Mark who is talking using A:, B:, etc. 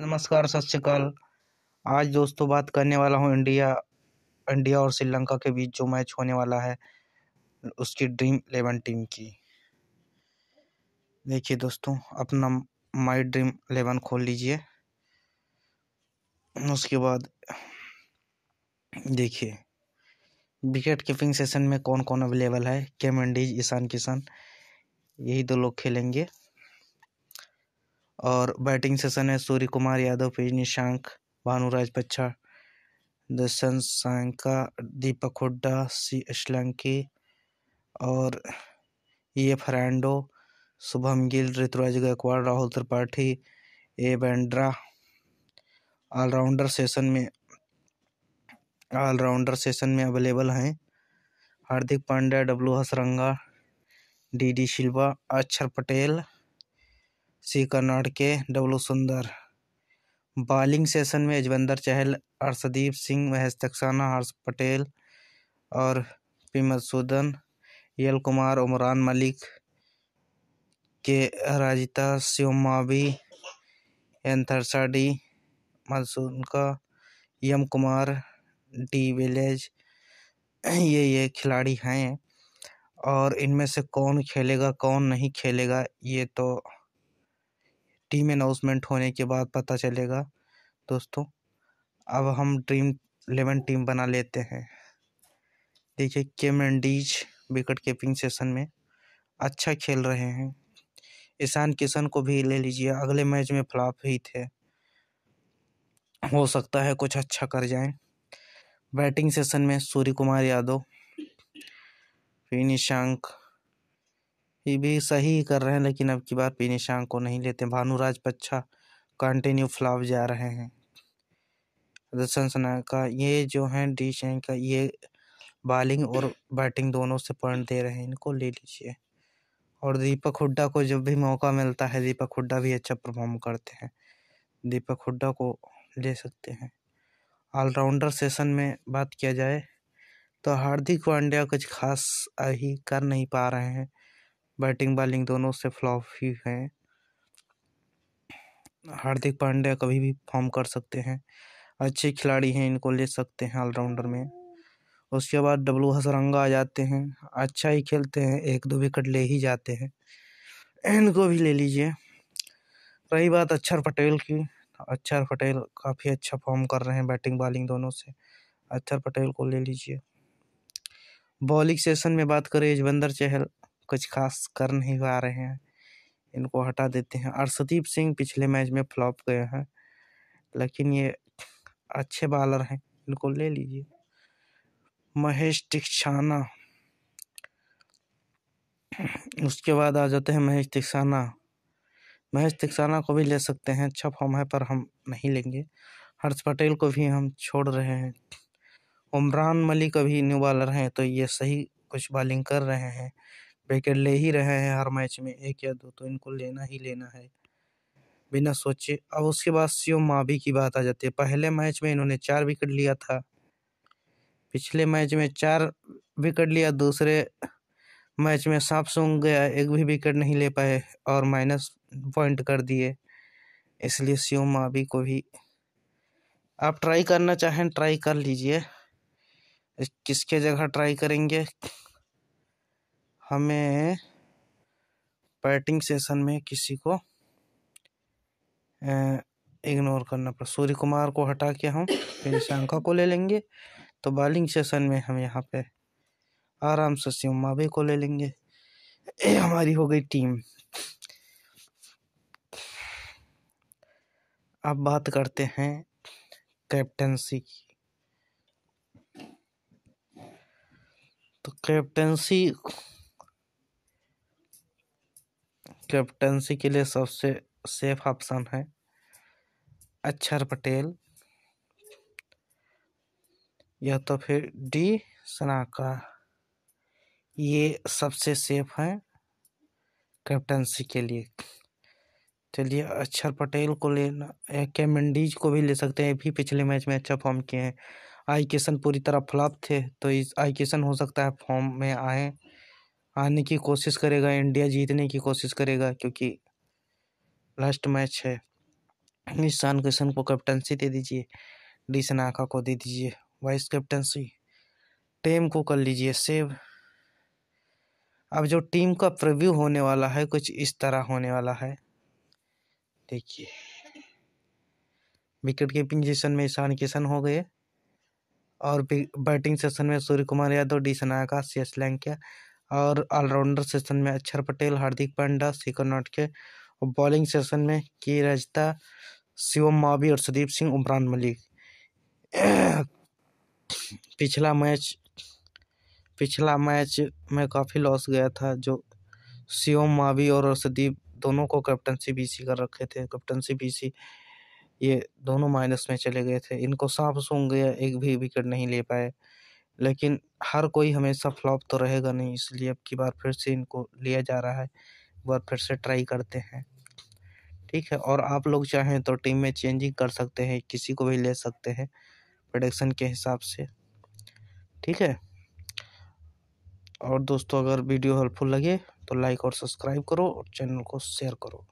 A: नमस्कार सत श्रीकाल आज दोस्तों बात करने वाला हूँ इंडिया इंडिया और श्रीलंका के बीच जो मैच होने वाला है उसकी ड्रीम इलेवन टीम की देखिए दोस्तों अपना माई ड्रीम इलेवन खोल लीजिए उसके बाद देखिए विकेट कीपिंग सेशन में कौन कौन अवेलेबल है केम इंडीज ईशान किशन यही दो लोग खेलेंगे और बैटिंग सेशन है सूर्य कुमार यादव पी निशांक भानुराज बच्छा दर्शन सांका दीपक हुड्डा सी अशलंकी और ये Fernando Shubman Gill Ruturaj Gaikwad Rahul Tripathi A Bandara allrounder session में ऑलराउंडर सेशन में अवेलेबल हैं हार्दिक पांड्या डब्लू हसरंगा डी डी शिल्वा अक्षर पटेल सी कर्नाड के डब्लू सुंदर बॉलिंग सेशन में यजवेंद्र चहल अर्शदीप सिंह महेश तकसाना हर्ष पटेल और P Madhusudan L Kumara Umran Malik K Rajitha श्योमाबी एंथरसा D Madushanka M Kumara D विलेज ये ये खिलाड़ी हैं और इनमें से कौन खेलेगा कौन नहीं खेलेगा ये तो टीम अनाउंसमेंट होने के बाद पता चलेगा दोस्तों अब हम ड्रीम इलेवन टीम बना लेते हैं देखिए केम एंडीज विकेट कीपिंग सेशन में अच्छा खेल रहे हैं ईशान किशन को भी ले लीजिए अगले मैच में फ्लॉप ही थे हो सकता है कुछ अच्छा कर जाएं बैटिंग सेशन में सूर्य कुमार यादव फिनिशांक भी सही कर रहे हैं लेकिन अब की बार पी निशांग को नहीं लेते भानुराज पच्छा कंटिन्यू फ्लॉप जा रहे हैं सनसना का ये जो है डी शैंक का ये बॉलिंग और बैटिंग दोनों से पॉइंट दे रहे हैं इनको ले लीजिए और दीपक हुड्डा को जब भी मौका मिलता है दीपक हुड्डा भी अच्छा परफॉर्म करते हैं दीपक हुड्डा को ले सकते हैं ऑलराउंडर सेशन में बात किया जाए तो हार्दिक पांड्या कुछ खास ही कर नहीं पा रहे हैं बैटिंग बॉलिंग दोनों से फ्लॉप ही हैं हार्दिक पांड्या कभी भी फॉर्म कर सकते हैं अच्छे खिलाड़ी हैं इनको ले सकते हैं ऑलराउंडर में उसके बाद डब्लू हसरंगा आ जाते हैं अच्छा ही खेलते हैं एक दो विकेट ले ही जाते हैं इनको भी ले लीजिए रही बात अक्षर पटेल की अक्षर पटेल काफ़ी अच्छा फॉर्म कर रहे हैं बैटिंग बॉलिंग दोनों से अक्षर पटेल को ले लीजिए बॉलिंग सेशन में बात करें यजवेंद्र चहल कुछ ख़ास कर नहीं पा रहे हैं इनको हटा देते हैं अर्शदीप सिंह पिछले मैच में फ्लॉप गए हैं लेकिन ये अच्छे बॉलर हैं इनको ले लीजिए महेश दीक्षाना उसके बाद आ जाते हैं महेश दीक्षाना महेश दीक्षाना को भी ले सकते हैं अच्छा फॉर्म है पर हम नहीं लेंगे हर्ष पटेल को भी हम छोड़ रहे हैं उमरान मलिक अभी न्यू बॉलर हैं तो ये सही कुछ बॉलिंग कर रहे हैं विकेट ले ही रहे हैं हर मैच में एक या दो तो इनको लेना ही लेना है बिना सोचे अब उसके बाद सीओ माभी की बात आ जाती है पहले मैच में इन्होंने चार विकेट लिया था पिछले मैच में चार विकेट लिया दूसरे मैच में सांप सूंघ गया एक भी विकेट नहीं ले पाए और माइनस पॉइंट कर दिए इसलिए सीओ माभी को भी आप ट्राई करना चाहें ट्राई कर लीजिए किसके जगह ट्राई करेंगे हमें बैटिंग सेशन में किसी को इग्नोर अं, करना पड़ा सूर्य कुमार को हटा के हम फिर शंखा को ले लेंगे तो बॉलिंग सेशन में हम यहाँ पे आराम से शिव मावे को ले लेंगे ए, हमारी हो गई टीम अब बात करते हैं कैप्टनसी की तो कैप्टनसी कैप्टनसी के लिए सबसे सेफ ऑप्शन है अक्षर पटेल या तो फिर डी सनाका ये सबसे सेफ हैं कैप्टनसी के लिए चलिए अक्षर पटेल को लेना के मंडीज को भी ले सकते हैं भी पिछले मैच में अच्छा फॉर्म किए हैं आई किशन पूरी तरह फ्लॉप थे तो इस आई किशन हो सकता है फॉर्म में आए आने की कोशिश करेगा इंडिया जीतने की कोशिश करेगा क्योंकि लास्ट मैच है ईशान किशन को कैप्टनसी दे दीजिए डी सनाखा को दे दीजिए वाइस कैप्टनसी टीम को कर लीजिए सेव अब जो टीम का प्रव्यू होने वाला है कुछ इस तरह होने वाला है देखिए विकेट कीपिंग सेशन में ईशान किशन हो गए और बैटिंग सेशन में Surya Kumar Yadav D Shanaka C Asalanka और ऑलराउंडर सेशन में अक्षर पटेल हार्दिक पांड्या शिखर नाटके और बॉलिंग सेशन में के रजता शिवम मावी और सुदीप सिंह उमरान मलिक पिछला मैच पिछला मैच में काफ़ी लॉस गया था जो शिवम मावी और सदीप दोनों को कैप्टनसी बीसी कर रखे थे कैप्टनसी बीसी ये दोनों माइनस में चले गए थे इनको सांप सूंघ गया एक भी विकेट नहीं ले पाए लेकिन हर कोई हमेशा फ्लॉप तो रहेगा नहीं इसलिए अब की बार फिर से इनको लिया जा रहा है एक बार फिर से ट्राई करते हैं ठीक है और आप लोग चाहें तो टीम में चेंजिंग कर सकते हैं किसी को भी ले सकते हैं प्रोडक्शन के हिसाब से ठीक है और दोस्तों अगर वीडियो हेल्पफुल लगे तो लाइक और सब्सक्राइब करो और चैनल को शेयर करो